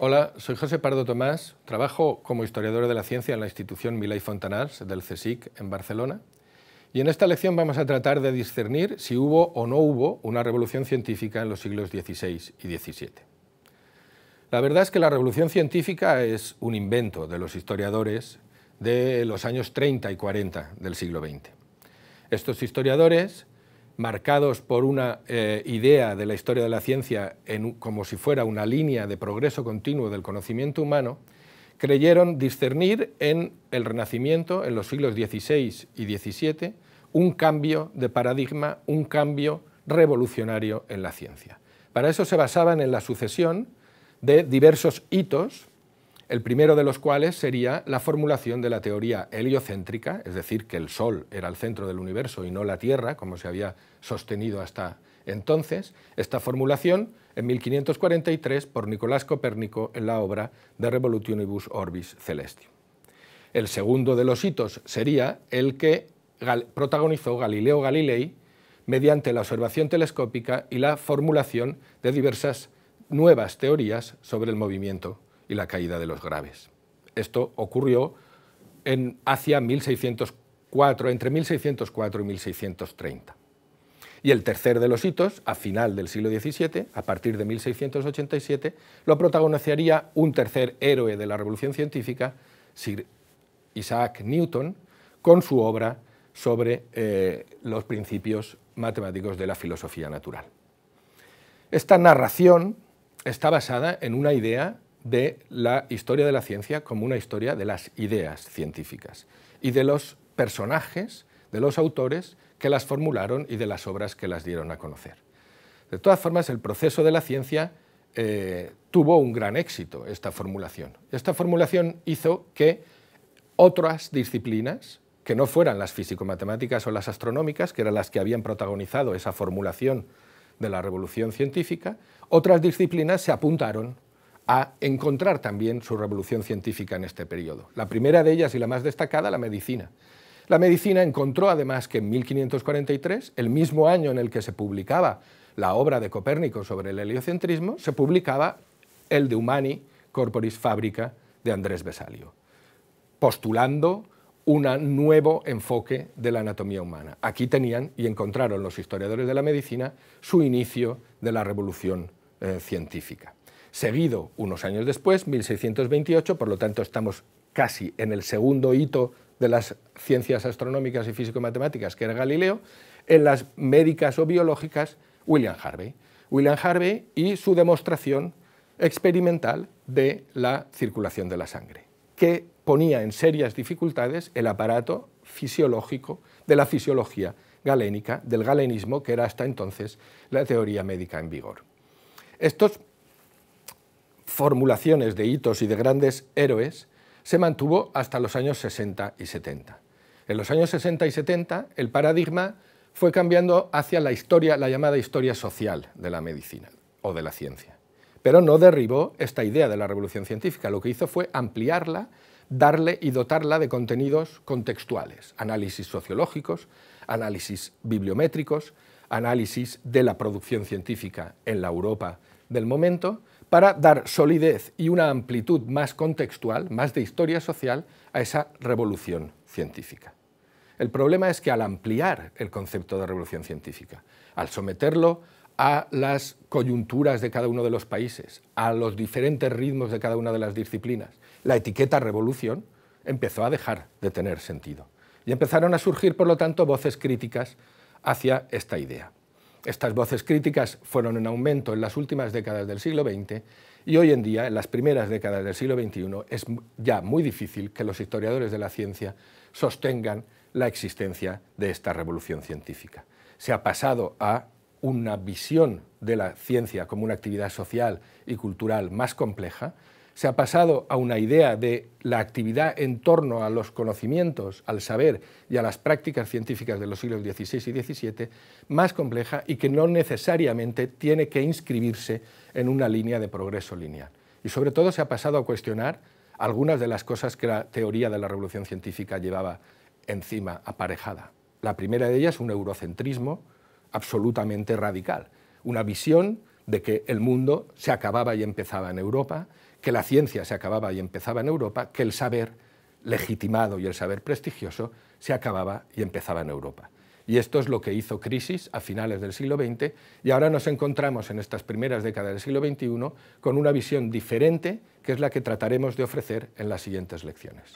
Hola, soy José Pardo Tomás, trabajo como historiador de la ciencia en la institución Milay Fontanars del CSIC en Barcelona y en esta lección vamos a tratar de discernir si hubo o no hubo una revolución científica en los siglos XVI y XVII. La verdad es que la revolución científica es un invento de los historiadores de los años 30 y 40 del siglo XX. Estos historiadores marcados por una eh, idea de la historia de la ciencia como si fuera una línea de progreso continuo del conocimiento humano, creyeron discernir en el Renacimiento, en los siglos XVI y XVII, un cambio de paradigma, un cambio revolucionario en la ciencia. Para eso se basaban en la sucesión de diversos hitos el primero de los cuales sería la formulación de la teoría heliocéntrica, es decir, que el Sol era el centro del universo y no la Tierra, como se había sostenido hasta entonces, esta formulación en 1543 por Nicolás Copérnico en la obra De Revolutionibus Orbis Celestium. El segundo de los hitos sería el que protagonizó Galileo Galilei mediante la observación telescópica y la formulación de diversas nuevas teorías sobre el movimiento y la caída de los graves. Esto ocurrió en, hacia 1604, entre 1604 y 1630. Y el tercer de los hitos, a final del siglo XVII, a partir de 1687, lo protagonizaría un tercer héroe de la Revolución Científica, Sir Isaac Newton, con su obra sobre eh, los principios matemáticos de la filosofía natural. Esta narración está basada en una idea de la historia de la ciencia como una historia de las ideas científicas y de los personajes, de los autores que las formularon y de las obras que las dieron a conocer. De todas formas, el proceso de la ciencia eh, tuvo un gran éxito, esta formulación. Esta formulación hizo que otras disciplinas, que no fueran las físico-matemáticas o las astronómicas, que eran las que habían protagonizado esa formulación de la revolución científica, otras disciplinas se apuntaron a encontrar también su revolución científica en este periodo. La primera de ellas y la más destacada, la medicina. La medicina encontró además que en 1543, el mismo año en el que se publicaba la obra de Copérnico sobre el heliocentrismo, se publicaba el de Humani Corporis Fabrica de Andrés Besalio, postulando un nuevo enfoque de la anatomía humana. Aquí tenían y encontraron los historiadores de la medicina su inicio de la revolución eh, científica seguido unos años después, 1628, por lo tanto estamos casi en el segundo hito de las ciencias astronómicas y físico-matemáticas, que era Galileo, en las médicas o biológicas, William Harvey. William Harvey y su demostración experimental de la circulación de la sangre, que ponía en serias dificultades el aparato fisiológico de la fisiología galénica, del galenismo, que era hasta entonces la teoría médica en vigor. Estos formulaciones de hitos y de grandes héroes se mantuvo hasta los años 60 y 70. En los años 60 y 70 el paradigma fue cambiando hacia la historia, la llamada historia social de la medicina o de la ciencia. Pero no derribó esta idea de la revolución científica, lo que hizo fue ampliarla, darle y dotarla de contenidos contextuales, análisis sociológicos, análisis bibliométricos, análisis de la producción científica en la Europa del momento, para dar solidez y una amplitud más contextual, más de historia social, a esa revolución científica. El problema es que al ampliar el concepto de revolución científica, al someterlo a las coyunturas de cada uno de los países, a los diferentes ritmos de cada una de las disciplinas, la etiqueta revolución empezó a dejar de tener sentido. Y empezaron a surgir, por lo tanto, voces críticas hacia esta idea. Estas voces críticas fueron en aumento en las últimas décadas del siglo XX y hoy en día, en las primeras décadas del siglo XXI, es ya muy difícil que los historiadores de la ciencia sostengan la existencia de esta revolución científica. Se ha pasado a una visión de la ciencia como una actividad social y cultural más compleja, se ha pasado a una idea de la actividad en torno a los conocimientos, al saber y a las prácticas científicas de los siglos XVI y XVII más compleja y que no necesariamente tiene que inscribirse en una línea de progreso lineal. Y sobre todo se ha pasado a cuestionar algunas de las cosas que la teoría de la revolución científica llevaba encima aparejada. La primera de ellas, un eurocentrismo absolutamente radical, una visión de que el mundo se acababa y empezaba en Europa, que la ciencia se acababa y empezaba en Europa, que el saber legitimado y el saber prestigioso se acababa y empezaba en Europa. Y esto es lo que hizo Crisis a finales del siglo XX y ahora nos encontramos en estas primeras décadas del siglo XXI con una visión diferente que es la que trataremos de ofrecer en las siguientes lecciones.